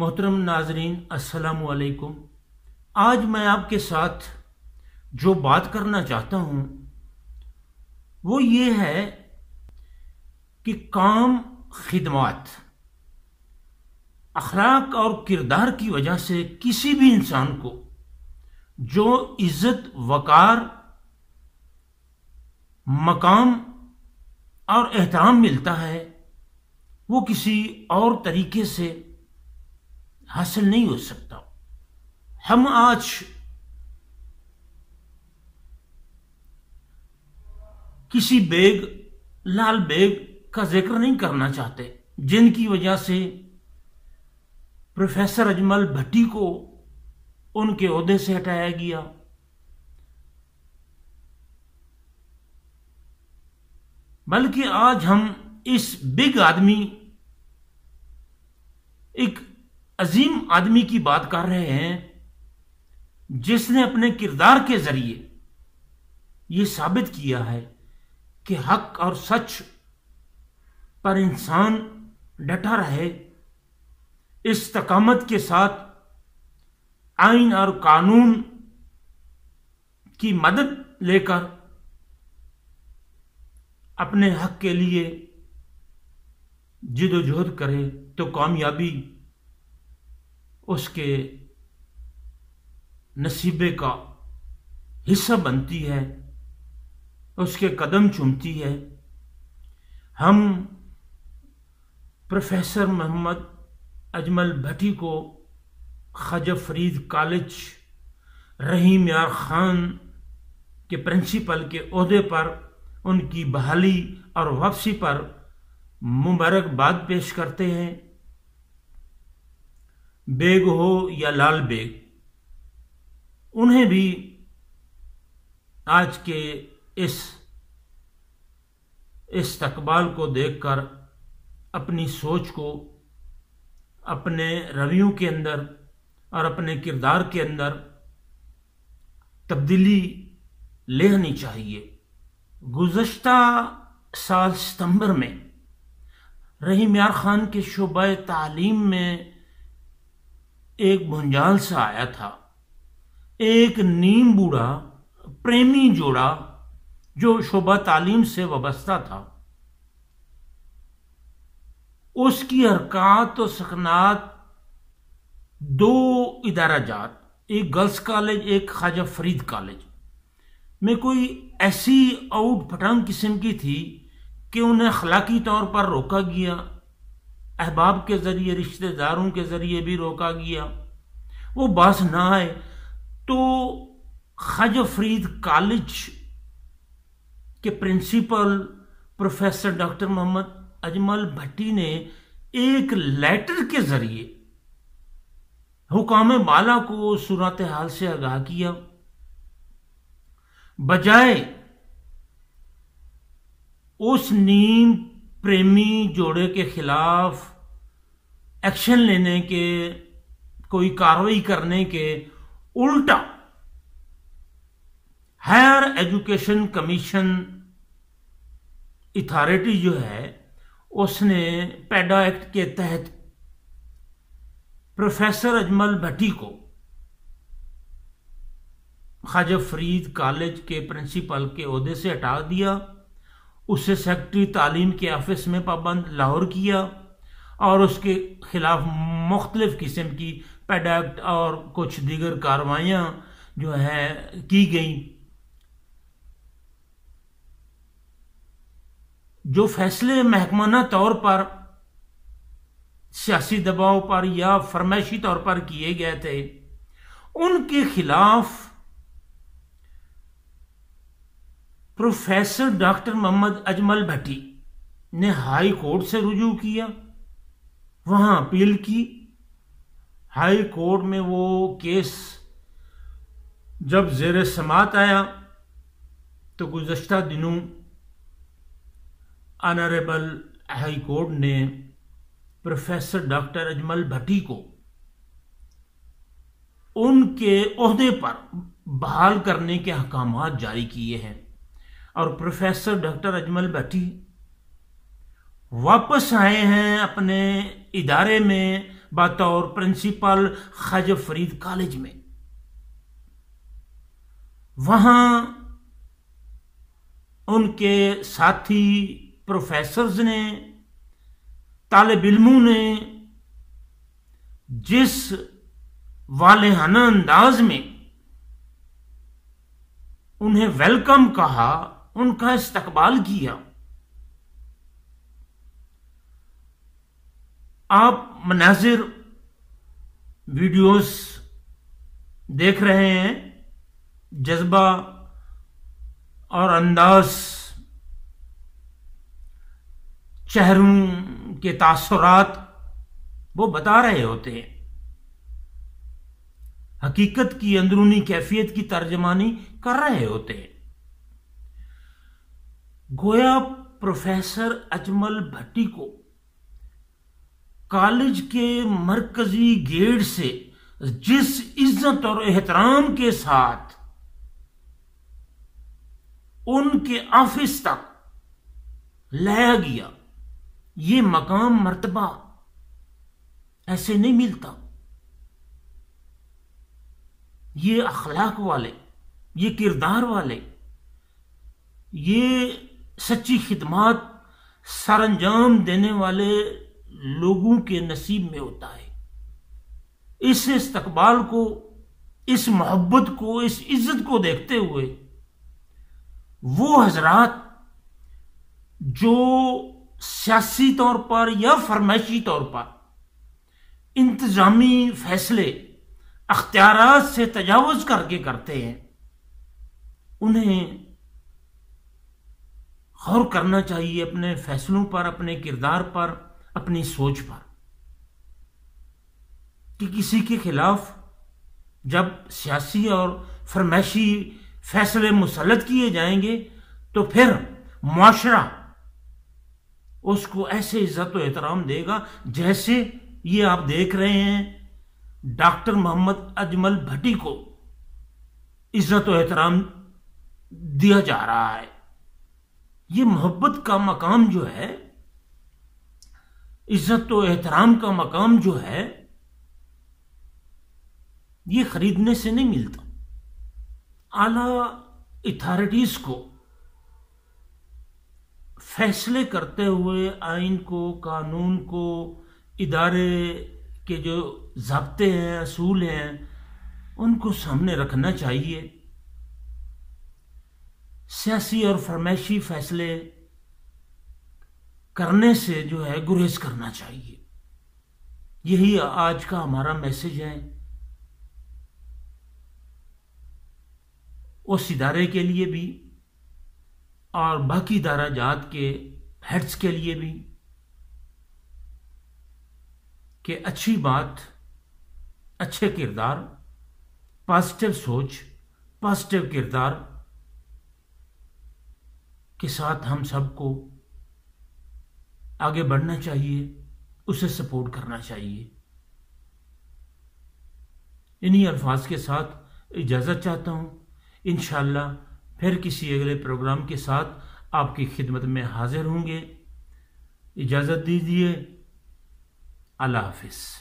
मोहतरम नाजरीन वालेकुम आज मैं आपके साथ जो बात करना चाहता हूँ वो ये है कि काम खिदमत अखलाक और किरदार की वजह से किसी भी इंसान को जो इज्जत वकार मकाम और एहतराम मिलता है वो किसी और तरीके से हासिल नहीं हो सकता हम आज किसी बेग लाल बेग का जिक्र नहीं करना चाहते जिनकी वजह से प्रोफेसर अजमल भट्टी को उनके अहदे से हटाया गया बल्कि आज हम इस बिग आदमी एक अजीम आदमी की बात कर रहे हैं जिसने अपने किरदार के जरिए यह साबित किया है कि हक और सच पर इंसान डटा रहे इस तकामत के साथ आइन और कानून की मदद लेकर अपने हक के लिए जिदोजहद करे तो कामयाबी उसके नसीबे का हिस्सा बनती है उसके कदम चूमती है हम प्रोफेसर मोहम्मद अजमल भट्टी को ख्वाजा फरीद कॉलेज रहीम यार खान के प्रिंसिपल के अहदे पर उनकी बहाली और वापसी पर मुबारकबाद पेश करते हैं बेग हो या लाल बेग उन्हें भी आज के इस इस तकबाल को देखकर अपनी सोच को अपने रवियों के अंदर और अपने किरदार के अंदर तब्दीली लेनी चाहिए गुज्त साल सितंबर में रहीम यार ख़ान के शुबे तालीम में एक भुंजाल सा आया था एक नीम बूढ़ा प्रेमी जोड़ा जो शोभा तालीम से वाबस्ता था उसकी हरकत और सकनात दो इदारा जात एक गर्ल्स कॉलेज एक ख्वाजा फरीद कॉलेज में कोई ऐसी आउट पटंग किस्म की थी कि उन्हें अखलाकी तौर पर रोका गया अहबाब के ज़रिए रिश्तेदारों के ज़रिए भी रोका गया वो बास ना आए तो खज फरीद कॉलेज के principal professor doctor Mohammad Ajmal Bhatti ने एक लेटर के ज़रिए हुकाम बाला को सूरत हाल से आगाह किया बजाय उस नीम प्रेमी जोड़े के खिलाफ एक्शन लेने के कोई कार्रवाई करने के उल्टा हायर एजुकेशन कमीशन अथॉरिटी जो है उसने पैडा एक्ट के तहत प्रोफेसर अजमल भट्टी को ख्वाजा फरीद कॉलेज के प्रिंसिपल के अहदे से हटा दिया उसे सेक्रेटरी तालीम के ऑफिस में पाबंद लाहौर किया और उसके खिलाफ मुख्तलिफ किस्म की पेडक्ट और कुछ दीगर कार्रवाइयाँ जो है की गई जो फैसले महकमाना तौर पर सियासी दबाव पर या फरमाइशी तौर पर किए गए थे उनके खिलाफ प्रोफेसर डॉक्टर मोहम्मद अजमल भट्टी ने हाई कोर्ट से रुजू किया वहां अपील की हाई कोर्ट में वो केस जब जेर समात आया तो गुजशत दिनों ऑनरेबल हाई कोर्ट ने प्रोफेसर डॉक्टर अजमल भट्टी को उनके अहदे पर बहाल करने के अहकाम जारी किए हैं और प्रोफेसर डॉक्टर अजमल भट्टी वापस आए हैं अपने इदारे में बतौर प्रिंसिपल खज फरीद कॉलेज में वहां उनके साथी प्रोफेसर्स ने तालब इलमों ने जिस वाले अंदाज में उन्हें वेलकम कहा उनका इस्तकबाल किया आप मनाजिर वीडियोस देख रहे हैं जज्बा और अंदाज चेहरों के तासरात वो बता रहे होते हैं हकीकत की अंदरूनी कैफियत की तर्जमानी कर रहे होते हैं गोया प्रोफेसर अजमल भट्टी को कॉलेज के मरकजी गेट से जिस इज्जत और एहतराम के साथ उनके ऑफिस तक लाया गया ये मकाम मर्तबा ऐसे नहीं मिलता ये अखलाक वाले ये किरदार वाले ये सच्ची सर सरंजाम देने वाले लोगों के नसीब में होता है इस इस्तकबाल को इस मोहब्बत को इस इज्जत को देखते हुए वो हजरात जो सियासी तौर पर या फरमाइशी तौर पर इंतजामी फैसले अख्तियार से तजावज करके करते हैं उन्हें गौर करना चाहिए अपने फैसलों पर अपने किरदार पर अपनी सोच पर कि किसी के खिलाफ जब सियासी और फरमाइशी फैसले मुसलत किए जाएंगे तो फिर मुआशरा उसको ऐसे इज्जत व एहतराम देगा जैसे ये आप देख रहे हैं डॉक्टर मोहम्मद अजमल भट्टी को इज्जत व एहतराम दिया जा रहा है ये मोहब्बत का मकाम जो है इज्जत और तो एहतराम का मकाम जो है ये खरीदने से नहीं मिलता आला अथॉरिटीज को फैसले करते हुए आइन को कानून को इदारे के जो जबते हैं असूल हैं उनको सामने रखना चाहिए सियासी और फरमाइशी फैसले करने से जो है गुरेज करना चाहिए यही आज का हमारा मैसेज है उस इदारे के लिए भी और बाकी इदारा जात के हेड्स के लिए भी कि अच्छी बात अच्छे किरदार पॉजिटिव सोच पॉजिटिव किरदार के साथ हम सबको आगे बढ़ना चाहिए उसे सपोर्ट करना चाहिए इन्हीं अल्फाज के साथ इजाज़त चाहता हूं इन फिर किसी अगले प्रोग्राम के साथ आपकी खिदमत में हाजिर होंगे इजाज़त दीजिए अल्लाह हाफिज़